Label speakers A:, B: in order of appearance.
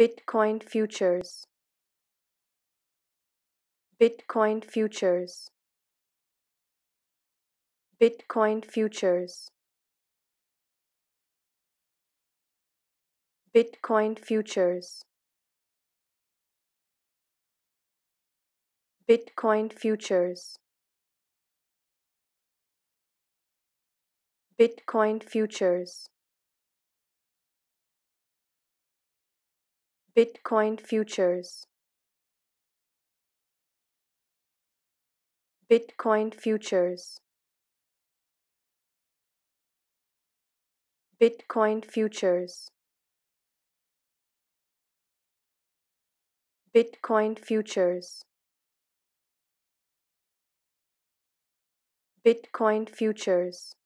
A: Bitcoin futures Bitcoin futures Bitcoin futures Bitcoin futures Bitcoin futures Bitcoin futures Bitcoin futures Bitcoin futures Bitcoin futures Bitcoin futures Bitcoin futures